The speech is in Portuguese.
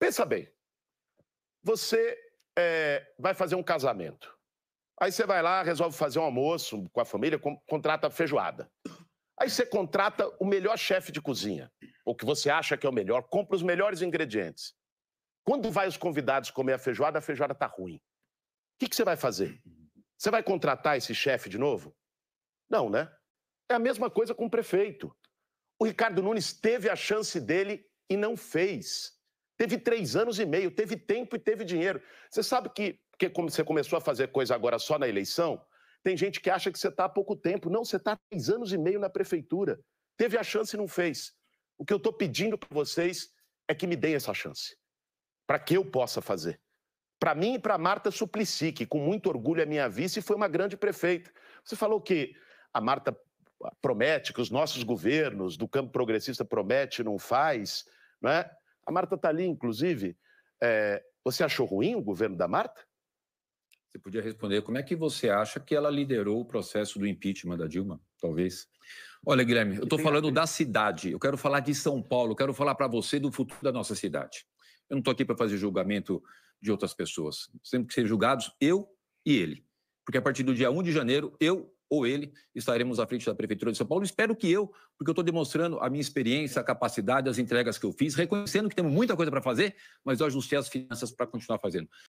Pensa bem. Você é, vai fazer um casamento. Aí você vai lá, resolve fazer um almoço com a família, com, contrata feijoada. Aí você contrata o melhor chefe de cozinha, o que você acha que é o melhor, compra os melhores ingredientes. Quando vai os convidados comer a feijoada, a feijoada tá ruim. O que, que você vai fazer? Você vai contratar esse chefe de novo? Não, né? É a mesma coisa com o prefeito. O Ricardo Nunes teve a chance dele e não fez. Teve três anos e meio, teve tempo e teve dinheiro. Você sabe que, que como você começou a fazer coisa agora só na eleição, tem gente que acha que você está há pouco tempo. Não, você está há três anos e meio na prefeitura. Teve a chance e não fez. O que eu estou pedindo para vocês é que me deem essa chance, para que eu possa fazer. Para mim e para Marta Suplicy, que com muito orgulho é minha vice e foi uma grande prefeita. Você falou que a Marta promete, que os nossos governos do campo progressista promete, não faz, não é? A Marta está ali, inclusive. É, você achou ruim o governo da Marta? Você podia responder como é que você acha que ela liderou o processo do impeachment da Dilma, talvez? Olha, Guilherme, eu estou falando da cidade, eu quero falar de São Paulo, eu quero falar para você do futuro da nossa cidade. Eu não estou aqui para fazer julgamento de outras pessoas. Temos que ser julgados eu e ele. Porque a partir do dia 1 de janeiro, eu ou ele, estaremos à frente da Prefeitura de São Paulo. Espero que eu, porque eu estou demonstrando a minha experiência, a capacidade, as entregas que eu fiz, reconhecendo que temos muita coisa para fazer, mas eu ajustei as finanças para continuar fazendo.